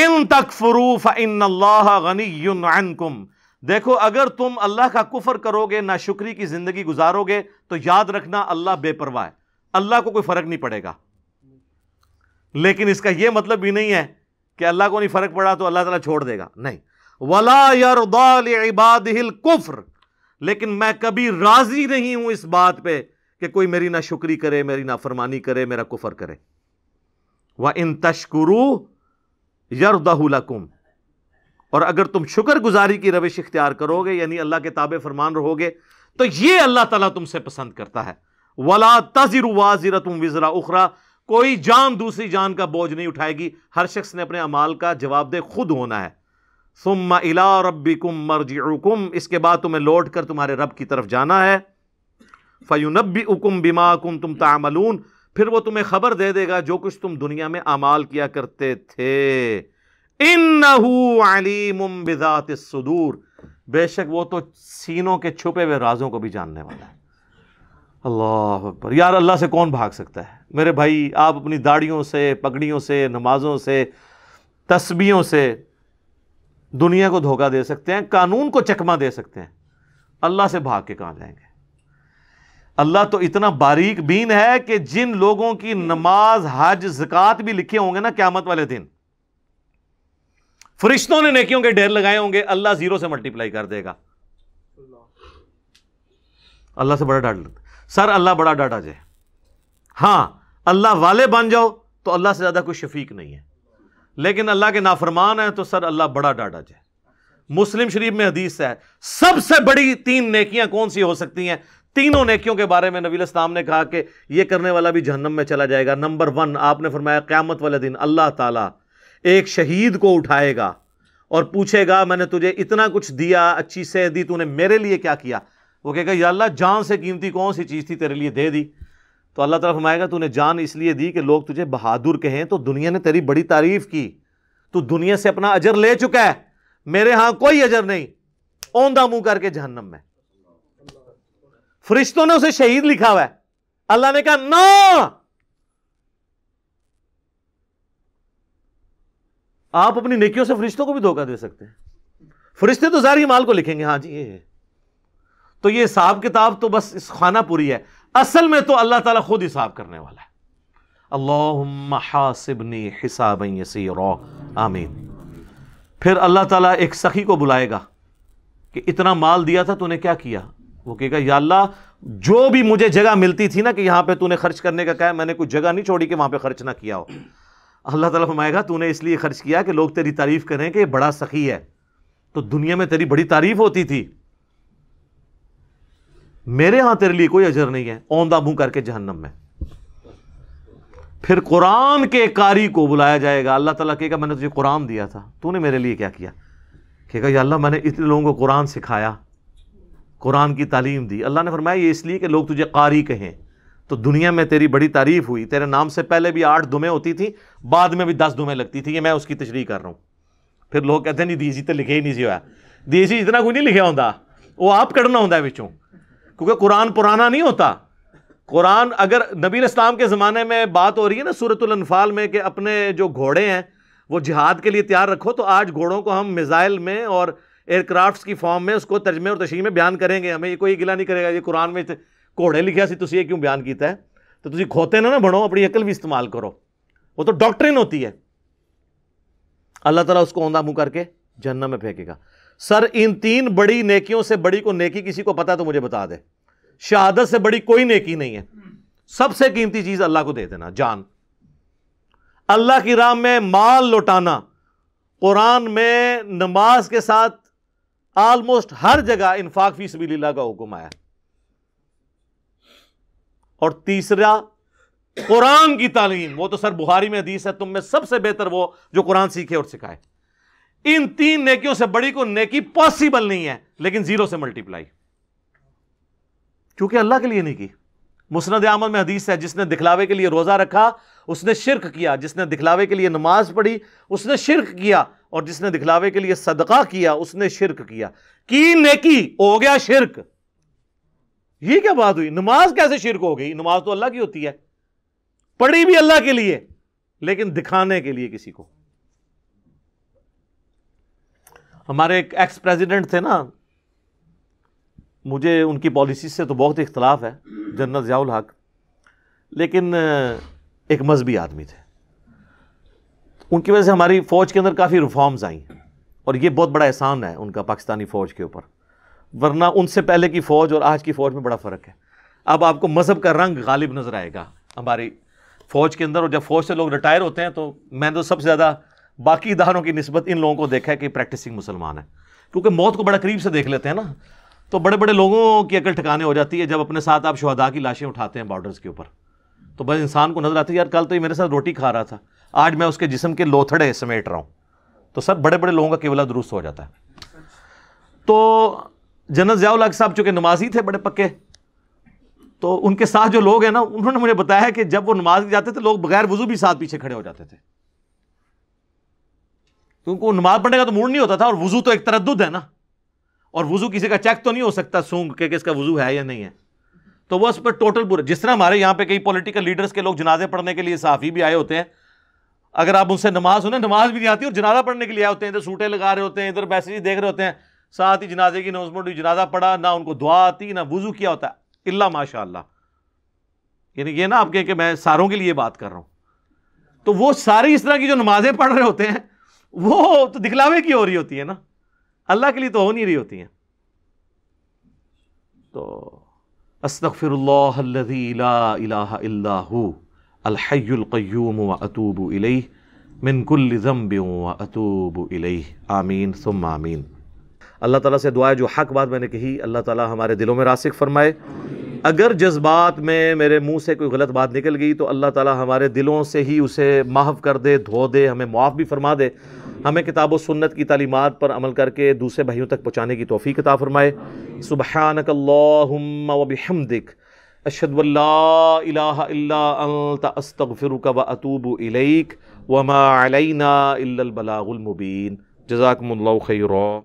इन तक फरूफ इन गनीकुम देखो अगर तुम अल्लाह का कुफर करोगे ना शुक्री की ज़िंदगी गुजारोगे तो याद रखना अल्लाह बेपरवाह है अल्लाह को कोई फ़र्क नहीं पड़ेगा लेकिन इसका यह मतलब भी नहीं है कि अल्लाह को नहीं फ़र्क पड़ा तो अल्लाह तला छोड़ देगा नहीं वला हिल कुफर लेकिन मैं कभी राज़ी नहीं हूं इस बात पर कि कोई मेरी ना शुक्री करे मेरी ना फरमानी करे मेरा कुफर करे वह इन तशकुरू यरदाहकुम और अगर तुम शुक्र गुजारी की रविश इख्तियार करोगे यानी अल्लाह के ताबे फरमान रहोगे तो ये अल्लाह ताला तुमसे पसंद करता है वला तजिर वाजिर तुम विजरा उखरा कोई जान दूसरी जान का बोझ नहीं उठाएगी हर शख्स ने अपने अमाल का जवाब दे खुद होना है सुम इला रब्बिकुम मरजिउकुम इसके बाद तुम्हें लौट कर तुम्हारे रब की तरफ जाना है फ़युनबी उकुम बिमा कुम तुम तामलून फिर वो तुम्हें खबर दे देगा जो कुछ तुम दुनिया में अमाल किया करते थे इन अलीम बिजात सदूर बेशक वो तो सीनों के छुपे हुए राजों को भी जानने वाला है अल्लाह अकबर यार अल्लाह से कौन भाग सकता है मेरे भाई आप अपनी दाढ़ियों से पगड़ियों से नमाजों से तस्बियों से दुनिया को धोखा दे सकते हैं कानून को चकमा दे सकते हैं अल्लाह से भाग के कहाँ जाएंगे अल्लाह तो इतना बारीक बीन है कि जिन लोगों की नमाज हज जक़ात भी लिखे होंगे ना क्यामत वाले दिन फरिश्तों ने नेकियों के ढेर लगाए होंगे अल्लाह जीरो से मल्टीप्लाई कर देगा अल्लाह से बड़ा डांट सर अल्लाह बड़ा डाटा जाए हाँ अल्लाह वाले बन जाओ तो अल्लाह से ज़्यादा कोई शफीक नहीं है लेकिन अल्लाह के नाफरमान है तो सर अल्लाह बड़ा डांटा जाए मुस्लिम शरीफ में हदीस है सबसे बड़ी तीन नेकियां कौन सी हो सकती हैं तीनों नेकियों के बारे में नबील इस्लाम ने कहा कि यह करने वाला भी जहनम में चला जाएगा नंबर वन आपने फरमाया क़्यामत वाले दिन अल्लाह तला एक शहीद को उठाएगा और पूछेगा मैंने तुझे इतना कुछ दिया अच्छी से दी तूने मेरे लिए क्या किया वो कहेगा या अल्लाह जान से कीमती कौन सी चीज़ थी तेरे लिए दे दी तो अल्लाह तरफ हमाएगा तूने जान इसलिए दी कि लोग तुझे बहादुर कहें तो दुनिया ने तेरी बड़ी तारीफ की तू दुनिया से अपना अजर ले चुका है मेरे यहाँ कोई अजर नहीं ओंदा मुंह करके जहन्नम में फरिश्तों ने उसे शहीद लिखा हुआ है अल्लाह ने कहा ना आप अपनी नेकियों से फरिश्तों को भी धोखा दे सकते हैं फरिश्ते तो जारी माल को लिखेंगे हाँ जी ये है तो ये हिसाब किताब तो बस इस खाना पूरी है असल में तो अल्लाह ताला खुद हिसाब करने वाला है अल्लाहबनी हिसाब आमीन फिर अल्लाह ताला एक सखी को बुलाएगा कि इतना माल दिया था तूने क्या किया वो कहेगा या अल्लाह जो भी मुझे जगह मिलती थी ना कि यहाँ पे तूने खर्च करने का कहा मैंने कुछ जगह नहीं छोड़ी कि वहाँ पे खर्च ना किया हो अल्लाह ताला फरमाएगा तूने इसलिए खर्च किया कि लोग तेरी तारीफ़ करें कि बड़ा सखी है तो दुनिया में तेरी बड़ी तारीफ़ होती थी मेरे यहां तेरे लिए कोई अजर नहीं है औंदा मुंह करके जहन्नम में फिर कुरान के कारी को बुलाया जाएगा अल्लाह ताला कहेगा मैंने तुझे कुरान दिया था तूने मेरे लिए क्या किया कहेगा या अल्लाह मैंने इतने लोगों को कुरान सिखाया कुरान की तालीम दी अल्लाह ने फरमाया ये इसलिए कि लोग तुझे कारी कहें तो दुनिया में तेरी बड़ी तारीफ हुई तेरे नाम से पहले भी आठ दुमें होती थी बाद में भी दस दुमें लगती थी ये मैं उसकी तशरी कर रहा हूँ फिर लोग कहते नहीं दीजी तो लिखे ही नहीं सी होया दीसी इतना कुछ नहीं लिखा होंगे वो आप कढ़ना होंगे बिचों क्योंकि कुरान पुराना नहीं होता कुरान अगर नबी इस्लाम के ज़माने में बात हो रही है ना सूरतुल्फाल में कि अपने जो घोड़े हैं वो जिहाद के लिए तैयार रखो तो आज घोड़ों को हम मिज़ाइल में और एयरक्राफ्ट की फॉर्म में उसको तर्जमे और तशरी में बयान करेंगे हमें ये कोई गिला नहीं करेगा ये कुरान में घोड़े लिखा सी तुम ये क्यों बयान किया है तो तुम खोते ना ना बढ़ो अपनी अकल भी इस्तेमाल करो वो तो डॉक्ट्रिन होती है अल्लाह तला उसको औंधा मुंह करके जहन्नम में फेंकेगा सर इन तीन बड़ी नेकियों से बड़ी को नेकी किसी को पता तो मुझे बता दे शहादत से बड़ी कोई नेकी नहीं है सबसे कीमती चीज अल्लाह को दे देना जान अल्लाह की राम में माल लौटाना कुरान में नमाज के साथ आलमोस्ट हर जगह इन्फाक भी लीला का हुक्म आया और तीसरा कुरान की तालीम वो तो सर बुहारी में हदीस है तुम में सबसे बेहतर वो जो कुरान सीखे और सिखाए इन तीन नेकियों से बड़ी को नेकी पॉसिबल नहीं है लेकिन जीरो से मल्टीप्लाई क्योंकि अल्लाह के लिए नहीं की मुसनद आमद में हदीस है जिसने दिखलावे के लिए रोज़ा रखा उसने शिरक किया जिसने दिखलावे के लिए नमाज पढ़ी उसने शिरक किया और जिसने दिखलावे के लिए सदका किया उसने शिरक किया की नेकी हो गया शिरक ये क्या बात हुई नमाज कैसे शिरक हो गई नमाज तो अल्लाह की होती है पढ़ी भी अल्लाह के लिए लेकिन दिखाने के लिए किसी को हमारे एक एक्स प्रेजिडेंट थे ना मुझे उनकी पॉलिसी से तो बहुत इख्तलाफ है जनरल ज़ियाउल हक लेकिन एक मजहबी आदमी थे उनकी वजह से हमारी फ़ौज के अंदर काफ़ी रिफॉर्म्स आई और ये बहुत बड़ा एहसान है उनका पाकिस्तानी फ़ौज के ऊपर वरना उनसे पहले की फ़ौज और आज की फ़ौज में बड़ा फ़र्क है अब आपको मज़हब का रंग गालिब नज़र आएगा हमारी फ़ौज के अंदर और जब फ़ौज से लोग रिटायर होते हैं तो मैंने तो सबसे ज़्यादा बाकी इदारों की नस्बत इन लोगों को देखा है कि प्रैक्टिसिंग मुसलमान है क्योंकि मौत को बड़ा करीब से देख लेते हैं ना तो बड़े बड़े लोगों की अकल ठिकाने हो जाती है जब अपने साथ आप शहदा की लाशें उठाते हैं बॉर्डर्स के ऊपर तो बस इंसान को नज़र आती है यार कल तो ये मेरे साथ रोटी खा रहा था आज मैं उसके जिसम के लोथड़े समेट रहा हूँ तो सर बड़े बड़े लोगों का केवला दुरुस्त हो जाता है तो जनरल जयाउल साहब चूँकि नमाजी थे बड़े पक्के तो उनके साथ जो लोग हैं ना उन्होंने मुझे बताया कि जब वो नमाज जाते थे लोग बगैर वजू भी साथ पीछे खड़े हो जाते थे क्योंकि नमाज पढ़ने का तो मूड नहीं होता था और वजू तो एक तरद है ना और वजू किसी का चेक तो नहीं हो सकता सूंघ के कि वजू है या नहीं है तो वह उस पर टोटल बुरा जिस तरह हमारे यहाँ पे कई पोलिटिकल लीडर्स के लोग जनाजे पढ़ने के लिए साफ़ी भी आए होते हैं अगर आप उनसे नमाज उन्हें नमाज भी नहीं आती और जनाजा पढ़ने के लिए आए होते हैं इधर सूटे लगा रहे होते हैं इधर मैसेज देख रहे होते हैं साथ ही जनाजे की नौजमेंट हुई जनाजा पढ़ा ना उनको दुआ आती ना वजू किया होता है इल्ला माशा यानी ये ना आप कहें कि मैं सारों के लिए बात कर रहा हूँ तो वो सारी इस तरह की जो नमाजें पढ़ रहे होते हैं वो तो दिखलावे की हो रही होती है ना अल्लाह के लिए तो हो नहीं रही होती हैं तो अस्तफ़िरल्लाहल्लाहल्लाहूम व अतूब इलई मिनकुल्ल अतूब इलई आमीन सुम आमीन अल्लाह ताला से दुआ जो हक बात मैंने कही अल्लाह ताला हमारे दिलों में रासिक फरमाए अगर जज्बात में मेरे मुंह से कोई गलत बात निकल गई तो अल्लाह ताला हमारे दिलों से ही उसे माफ़ कर दे धो दे हमें मुआफ़ भी फरमा दे हमें किताब सुन्नत की तालीमत पर अमल करके दूसरे भाइयों तक पहुँचाने की तोफ़ी किताब फ़रमाए सुबह वबिहमदिक अशदल्लास्तफ़िरुक व अतूब इलैक वमा अलैना इल्लल